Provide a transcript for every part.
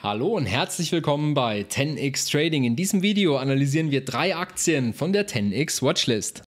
Hallo und herzlich willkommen bei 10x Trading. In diesem Video analysieren wir drei Aktien von der 10x Watchlist.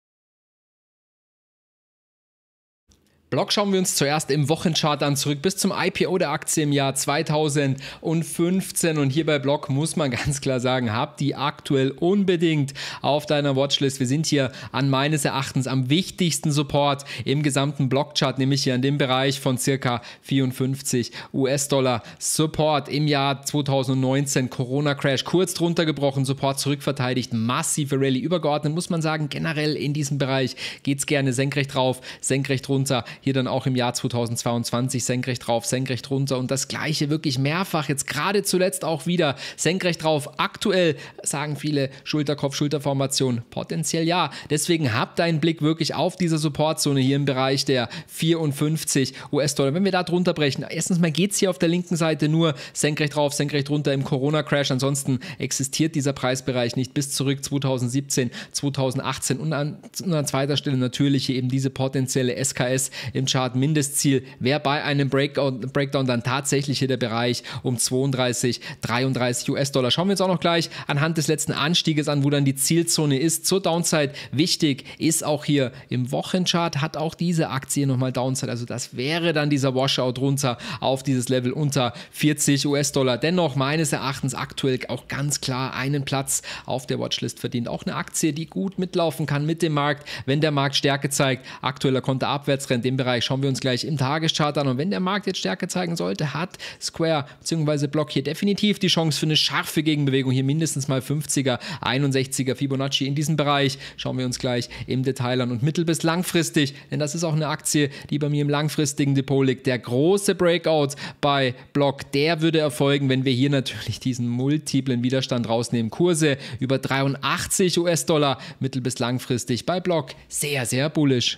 Blog schauen wir uns zuerst im Wochenchart an zurück bis zum IPO der Aktie im Jahr 2015 und hier bei Block muss man ganz klar sagen, habt die aktuell unbedingt auf deiner Watchlist. Wir sind hier an meines Erachtens am wichtigsten Support im gesamten Blockchart, nämlich hier an dem Bereich von circa 54 US-Dollar Support im Jahr 2019 Corona Crash kurz drunter gebrochen, Support zurückverteidigt, massive Rallye übergeordnet, muss man sagen, generell in diesem Bereich geht es gerne senkrecht drauf, senkrecht runter hier dann auch im Jahr 2022 senkrecht drauf, senkrecht runter und das gleiche wirklich mehrfach. Jetzt gerade zuletzt auch wieder senkrecht drauf. Aktuell sagen viele Schulterkopf-Schulterformation potenziell ja. Deswegen habt einen Blick wirklich auf diese Supportzone hier im Bereich der 54 US-Dollar. Wenn wir da drunter brechen, erstens mal geht es hier auf der linken Seite nur senkrecht drauf, senkrecht runter im Corona-Crash. Ansonsten existiert dieser Preisbereich nicht bis zurück 2017, 2018 und an, und an zweiter Stelle natürlich eben diese potenzielle SKS im Chart Mindestziel wäre bei einem Breakout, Breakdown dann tatsächlich hier der Bereich um 32, 33 US-Dollar. Schauen wir uns auch noch gleich anhand des letzten Anstieges an, wo dann die Zielzone ist. Zur Downside wichtig ist auch hier im Wochenchart hat auch diese Aktie nochmal Downside. Also das wäre dann dieser Washout runter auf dieses Level unter 40 US-Dollar. Dennoch meines Erachtens aktuell auch ganz klar einen Platz auf der Watchlist verdient. Auch eine Aktie, die gut mitlaufen kann mit dem Markt, wenn der Markt Stärke zeigt. Aktueller Konterabwärtstrend, den Bereich schauen wir uns gleich im Tageschart an. Und wenn der Markt jetzt Stärke zeigen sollte, hat Square bzw. Block hier definitiv die Chance für eine scharfe Gegenbewegung. Hier mindestens mal 50er, 61er Fibonacci in diesem Bereich. Schauen wir uns gleich im Detail an. Und mittel- bis langfristig, denn das ist auch eine Aktie, die bei mir im langfristigen Depot liegt. Der große Breakout bei Block, der würde erfolgen, wenn wir hier natürlich diesen multiplen Widerstand rausnehmen. Kurse über 83 US-Dollar mittel- bis langfristig bei Block. Sehr, sehr bullisch.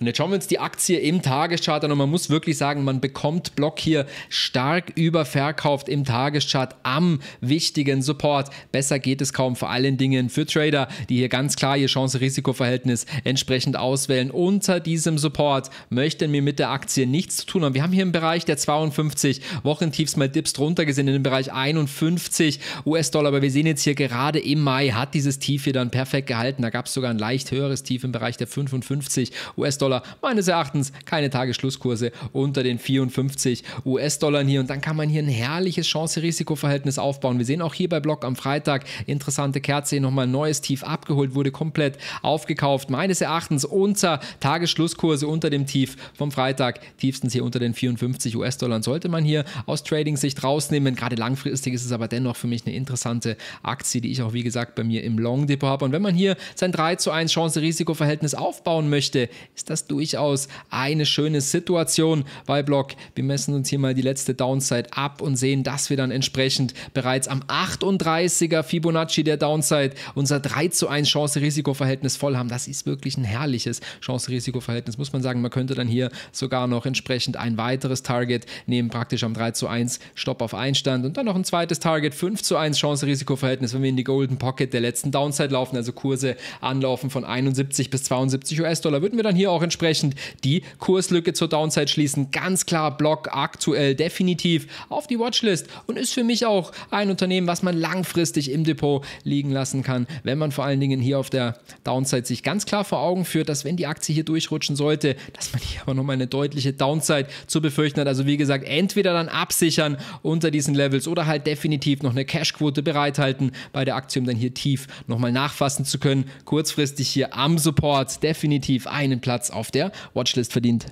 Und jetzt schauen wir uns die Aktie im Tageschart an und man muss wirklich sagen, man bekommt Block hier stark überverkauft im Tageschart am wichtigen Support. Besser geht es kaum, vor allen Dingen für Trader, die hier ganz klar ihr Chance-Risiko-Verhältnis entsprechend auswählen. Unter diesem Support möchten wir mit der Aktie nichts zu tun haben. Wir haben hier im Bereich der 52 Wochentiefs mal Dips drunter gesehen, in dem Bereich 51 US-Dollar, aber wir sehen jetzt hier gerade im Mai hat dieses Tief hier dann perfekt gehalten. Da gab es sogar ein leicht höheres Tief im Bereich der 55 US-Dollar. US-Dollar. Meines Erachtens keine Tagesschlusskurse unter den 54 US-Dollar hier und dann kann man hier ein herrliches Chance-Risiko-Verhältnis aufbauen. Wir sehen auch hier bei Block am Freitag interessante Kerze, nochmal ein neues Tief abgeholt, wurde komplett aufgekauft. Meines Erachtens unter Tagesschlusskurse unter dem Tief vom Freitag, tiefstens hier unter den 54 US-Dollar sollte man hier aus Trading-Sicht rausnehmen. Gerade langfristig ist es aber dennoch für mich eine interessante Aktie, die ich auch wie gesagt bei mir im Long-Depot habe. Und wenn man hier sein 3 zu 1 Chance-Risiko-Verhältnis aufbauen möchte, ist ist das durchaus eine schöne Situation, weil Block, wir messen uns hier mal die letzte Downside ab und sehen, dass wir dann entsprechend bereits am 38er Fibonacci der Downside unser 3 zu 1 Chance-Risiko-Verhältnis voll haben. Das ist wirklich ein herrliches Chance-Risiko-Verhältnis, muss man sagen. Man könnte dann hier sogar noch entsprechend ein weiteres Target nehmen, praktisch am 3 zu 1 Stopp auf Einstand und dann noch ein zweites Target, 5 zu 1 Chance-Risiko-Verhältnis, wenn wir in die Golden Pocket der letzten Downside laufen, also Kurse anlaufen von 71 bis 72 US-Dollar, würden wir dann hier auch auch entsprechend die Kurslücke zur Downside schließen. Ganz klar Block aktuell definitiv auf die Watchlist und ist für mich auch ein Unternehmen, was man langfristig im Depot liegen lassen kann, wenn man vor allen Dingen hier auf der Downside sich ganz klar vor Augen führt, dass wenn die Aktie hier durchrutschen sollte, dass man hier aber nochmal eine deutliche Downside zu befürchten hat. Also wie gesagt, entweder dann absichern unter diesen Levels oder halt definitiv noch eine Cashquote bereithalten bei der Aktie, um dann hier tief nochmal nachfassen zu können. Kurzfristig hier am Support definitiv einen Platz Platz auf der Watchlist verdient.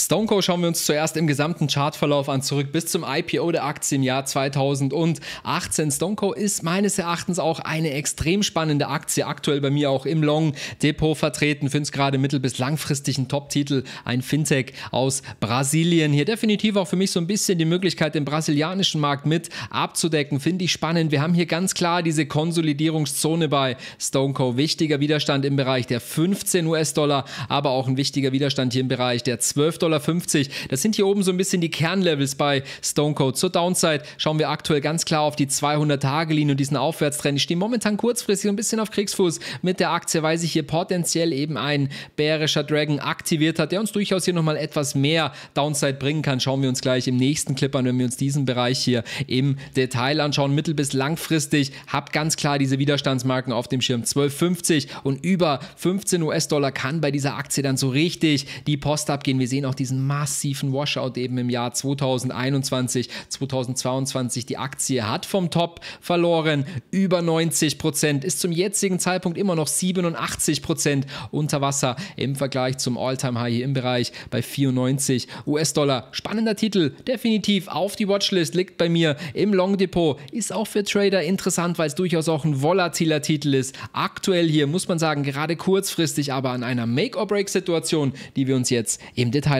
Stoneco schauen wir uns zuerst im gesamten Chartverlauf an, zurück bis zum IPO der Aktie im Jahr 2018. Stoneco ist meines Erachtens auch eine extrem spannende Aktie, aktuell bei mir auch im Long Depot vertreten. Finde es gerade mittel- bis langfristig ein Top-Titel, ein Fintech aus Brasilien. Hier definitiv auch für mich so ein bisschen die Möglichkeit, den brasilianischen Markt mit abzudecken. Finde ich spannend. Wir haben hier ganz klar diese Konsolidierungszone bei Stoneco. Wichtiger Widerstand im Bereich der 15 US-Dollar, aber auch ein wichtiger Widerstand hier im Bereich der 12 Dollar. Dollar. Das sind hier oben so ein bisschen die Kernlevels bei Stone Cold. Zur Downside schauen wir aktuell ganz klar auf die 200-Tage-Linie und diesen Aufwärtstrend. Ich stehe momentan kurzfristig ein bisschen auf Kriegsfuß mit der Aktie, weil sich hier potenziell eben ein bärischer Dragon aktiviert hat, der uns durchaus hier nochmal etwas mehr Downside bringen kann. Schauen wir uns gleich im nächsten Clip an, wenn wir uns diesen Bereich hier im Detail anschauen. Mittel- bis langfristig habt ganz klar diese Widerstandsmarken auf dem Schirm 12,50 und über 15 US-Dollar kann bei dieser Aktie dann so richtig die Post abgehen. Wir sehen auch die diesem massiven Washout eben im Jahr 2021, 2022 die Aktie hat vom Top verloren. Über 90 Prozent ist zum jetzigen Zeitpunkt immer noch 87 Prozent unter Wasser im Vergleich zum All-Time-High hier im Bereich bei 94 US-Dollar. Spannender Titel, definitiv auf die Watchlist, liegt bei mir im Long Depot. Ist auch für Trader interessant, weil es durchaus auch ein volatiler Titel ist. Aktuell hier muss man sagen, gerade kurzfristig aber an einer Make-or-Break-Situation, die wir uns jetzt im Detail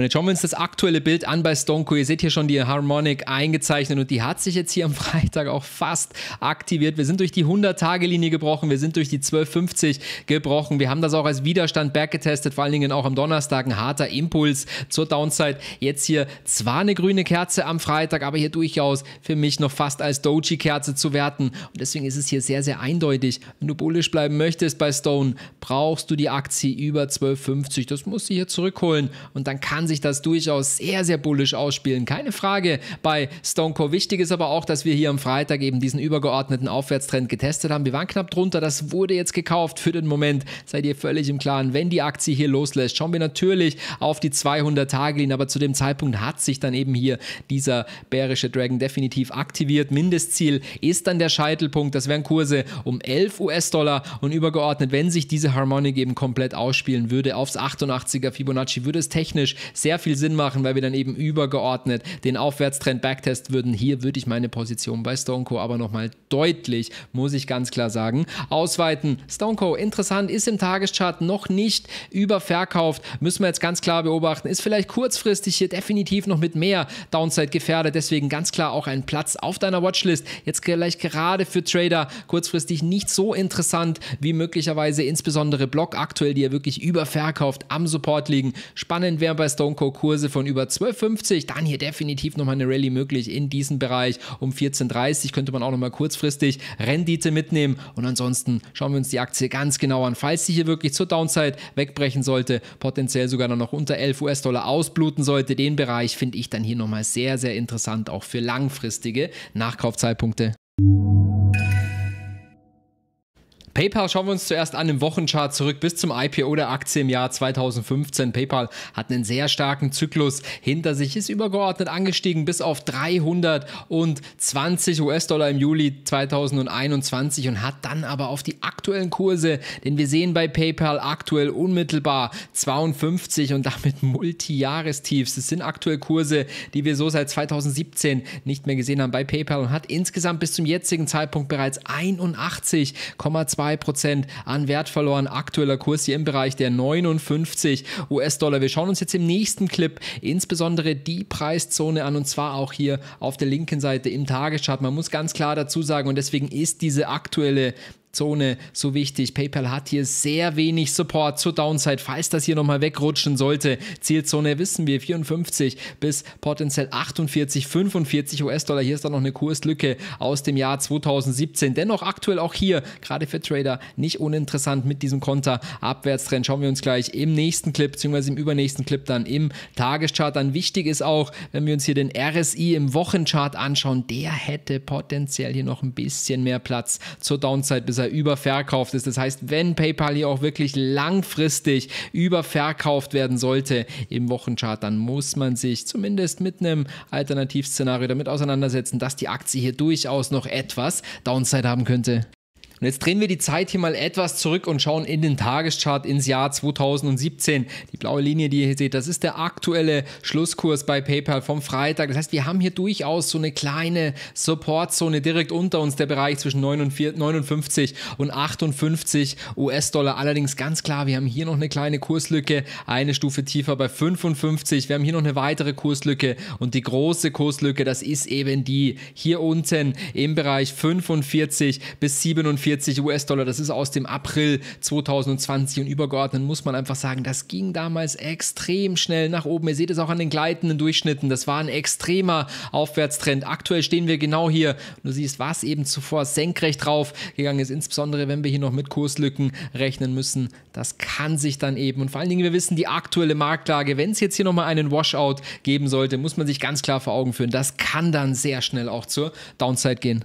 Und jetzt schauen wir uns das aktuelle Bild an bei Stonko. Ihr seht hier schon die Harmonic eingezeichnet und die hat sich jetzt hier am Freitag auch fast aktiviert. Wir sind durch die 100-Tage-Linie gebrochen, wir sind durch die 1250 gebrochen. Wir haben das auch als Widerstand backgetestet, vor allen Dingen auch am Donnerstag ein harter Impuls zur Downside. Jetzt hier zwar eine grüne Kerze am Freitag, aber hier durchaus für mich noch fast als Doji-Kerze zu werten. Und deswegen ist es hier sehr, sehr eindeutig. Wenn du bullisch bleiben möchtest bei Stone, brauchst du die Aktie über 1250. Das muss sie hier zurückholen und dann kann sich das durchaus sehr, sehr bullisch ausspielen. Keine Frage bei Stone Stonecore. Wichtig ist aber auch, dass wir hier am Freitag eben diesen übergeordneten Aufwärtstrend getestet haben. Wir waren knapp drunter. Das wurde jetzt gekauft für den Moment. Seid ihr völlig im Klaren. Wenn die Aktie hier loslässt, schauen wir natürlich auf die 200-Tage-Linie. Aber zu dem Zeitpunkt hat sich dann eben hier dieser bärische Dragon definitiv aktiviert. Mindestziel ist dann der Scheitelpunkt. Das wären Kurse um 11 US-Dollar und übergeordnet, wenn sich diese Harmonic eben komplett ausspielen würde aufs 88er Fibonacci, würde es technisch sehr viel Sinn machen, weil wir dann eben übergeordnet den Aufwärtstrend backtest würden. Hier würde ich meine Position bei Stoneco aber nochmal deutlich, muss ich ganz klar sagen, ausweiten. Stoneco, interessant, ist im Tageschart noch nicht überverkauft. Müssen wir jetzt ganz klar beobachten. Ist vielleicht kurzfristig hier definitiv noch mit mehr Downside gefährdet. Deswegen ganz klar auch ein Platz auf deiner Watchlist. Jetzt gleich gerade für Trader kurzfristig nicht so interessant wie möglicherweise insbesondere Block aktuell, die ja wirklich überverkauft am Support liegen. Spannend wäre bei Stoneco Zonko-Kurse von über 12,50. Dann hier definitiv nochmal eine Rallye möglich in diesem Bereich. Um 14,30 könnte man auch nochmal kurzfristig Rendite mitnehmen. Und ansonsten schauen wir uns die Aktie ganz genau an. Falls sie hier wirklich zur Downside wegbrechen sollte, potenziell sogar dann noch unter 11 US-Dollar ausbluten sollte, den Bereich finde ich dann hier nochmal sehr, sehr interessant, auch für langfristige Nachkaufzeitpunkte. PayPal schauen wir uns zuerst an im Wochenchart zurück bis zum IPO der Aktie im Jahr 2015. PayPal hat einen sehr starken Zyklus hinter sich, ist übergeordnet angestiegen bis auf 320 US-Dollar im Juli 2021 und hat dann aber auf die aktuellen Kurse, denn wir sehen bei PayPal aktuell unmittelbar 52 und damit Multijahrestiefs. Es sind aktuell Kurse, die wir so seit 2017 nicht mehr gesehen haben bei PayPal und hat insgesamt bis zum jetzigen Zeitpunkt bereits 81,2 2% an Wert verloren. Aktueller Kurs hier im Bereich der 59 US-Dollar. Wir schauen uns jetzt im nächsten Clip insbesondere die Preiszone an und zwar auch hier auf der linken Seite im Tageschart. Man muss ganz klar dazu sagen und deswegen ist diese aktuelle Zone so wichtig. PayPal hat hier sehr wenig Support zur Downside. Falls das hier nochmal wegrutschen sollte, Zielzone wissen wir 54 bis potenziell 48, 45 US-Dollar. Hier ist dann noch eine Kurslücke aus dem Jahr 2017. Dennoch aktuell auch hier, gerade für Trader, nicht uninteressant mit diesem Konter. Abwärtstrend schauen wir uns gleich im nächsten Clip, beziehungsweise im übernächsten Clip dann im Tageschart an. Wichtig ist auch, wenn wir uns hier den RSI im Wochenchart anschauen, der hätte potenziell hier noch ein bisschen mehr Platz zur Downside bis er überverkauft ist. Das heißt, wenn PayPal hier auch wirklich langfristig überverkauft werden sollte im Wochenchart, dann muss man sich zumindest mit einem Alternativszenario damit auseinandersetzen, dass die Aktie hier durchaus noch etwas Downside haben könnte. Und jetzt drehen wir die Zeit hier mal etwas zurück und schauen in den Tageschart ins Jahr 2017. Die blaue Linie, die ihr hier seht, das ist der aktuelle Schlusskurs bei PayPal vom Freitag. Das heißt, wir haben hier durchaus so eine kleine Supportzone direkt unter uns, der Bereich zwischen 59 und 58 US-Dollar. Allerdings ganz klar, wir haben hier noch eine kleine Kurslücke, eine Stufe tiefer bei 55. Wir haben hier noch eine weitere Kurslücke und die große Kurslücke, das ist eben die hier unten im Bereich 45 bis 47. 47 US-Dollar. Das ist aus dem April 2020 und übergeordnet muss man einfach sagen, das ging damals extrem schnell nach oben. Ihr seht es auch an den gleitenden Durchschnitten. Das war ein extremer Aufwärtstrend. Aktuell stehen wir genau hier. Du siehst, was eben zuvor senkrecht drauf gegangen ist, insbesondere wenn wir hier noch mit Kurslücken rechnen müssen. Das kann sich dann eben und vor allen Dingen, wir wissen die aktuelle Marktlage. Wenn es jetzt hier nochmal einen Washout geben sollte, muss man sich ganz klar vor Augen führen. Das kann dann sehr schnell auch zur Downside gehen.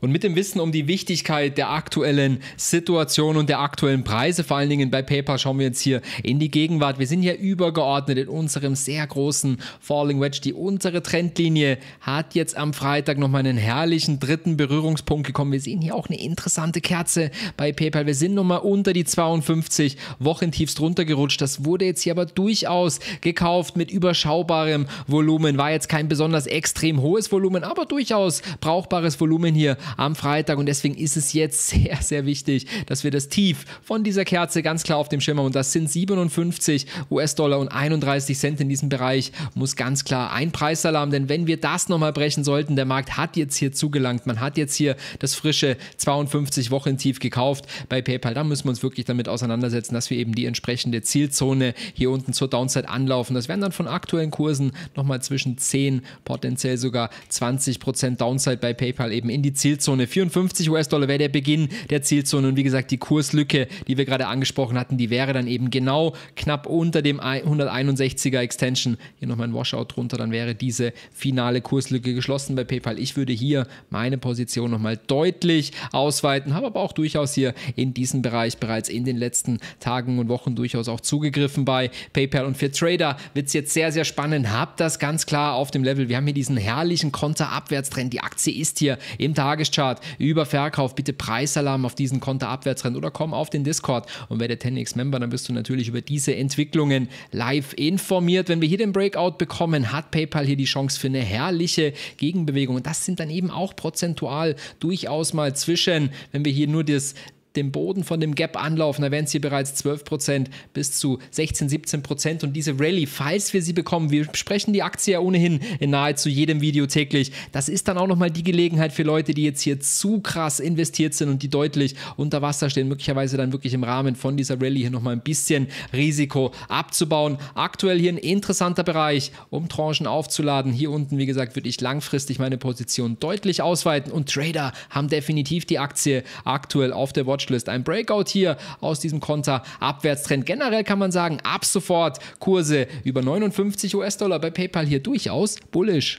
Und mit dem Wissen um die Wichtigkeit der aktuellen Situation und der aktuellen Preise, vor allen Dingen bei PayPal, schauen wir jetzt hier in die Gegenwart. Wir sind hier übergeordnet in unserem sehr großen Falling Wedge. Die untere Trendlinie hat jetzt am Freitag nochmal einen herrlichen dritten Berührungspunkt gekommen. Wir sehen hier auch eine interessante Kerze bei PayPal. Wir sind nochmal unter die 52 Wochen tiefst runtergerutscht. Das wurde jetzt hier aber durchaus gekauft mit überschaubarem Volumen. War jetzt kein besonders extrem hohes Volumen, aber durchaus brauchbares Volumen hier am Freitag und deswegen ist es jetzt sehr, sehr wichtig, dass wir das Tief von dieser Kerze ganz klar auf dem Schirm haben und das sind 57 US-Dollar und 31 Cent in diesem Bereich, muss ganz klar ein Preisalarm, denn wenn wir das nochmal brechen sollten, der Markt hat jetzt hier zugelangt, man hat jetzt hier das frische 52 Wochen Tief gekauft bei PayPal, da müssen wir uns wirklich damit auseinandersetzen, dass wir eben die entsprechende Zielzone hier unten zur Downside anlaufen. Das wären dann von aktuellen Kursen nochmal zwischen 10, potenziell sogar 20 Prozent Downside bei PayPal eben in die Zielzone Zielzone. 54 US-Dollar wäre der Beginn der Zielzone und wie gesagt, die Kurslücke, die wir gerade angesprochen hatten, die wäre dann eben genau knapp unter dem 161er Extension. Hier nochmal ein Washout drunter, dann wäre diese finale Kurslücke geschlossen bei PayPal. Ich würde hier meine Position nochmal deutlich ausweiten, habe aber auch durchaus hier in diesem Bereich bereits in den letzten Tagen und Wochen durchaus auch zugegriffen bei PayPal und für Trader wird es jetzt sehr, sehr spannend. Habt das ganz klar auf dem Level. Wir haben hier diesen herrlichen Konterabwärtstrend. Die Aktie ist hier im Tages Tageschart über Verkauf. Bitte Preisalarm auf diesen Konter abwärtstrend oder komm auf den Discord und werde 10x Member, dann bist du natürlich über diese Entwicklungen live informiert. Wenn wir hier den Breakout bekommen, hat PayPal hier die Chance für eine herrliche Gegenbewegung. Und das sind dann eben auch prozentual durchaus mal zwischen, wenn wir hier nur das dem Boden von dem Gap anlaufen. Da wären es hier bereits 12% bis zu 16, 17% und diese Rallye, falls wir sie bekommen, wir sprechen die Aktie ja ohnehin in nahezu jedem Video täglich. Das ist dann auch nochmal die Gelegenheit für Leute, die jetzt hier zu krass investiert sind und die deutlich unter Wasser stehen, möglicherweise dann wirklich im Rahmen von dieser Rallye hier nochmal ein bisschen Risiko abzubauen. Aktuell hier ein interessanter Bereich, um Tranchen aufzuladen. Hier unten, wie gesagt, würde ich langfristig meine Position deutlich ausweiten und Trader haben definitiv die Aktie aktuell auf der Watch Watchlist. Ein Breakout hier aus diesem Konter. Abwärtstrend generell kann man sagen, ab sofort Kurse über 59 US-Dollar bei PayPal hier durchaus bullish.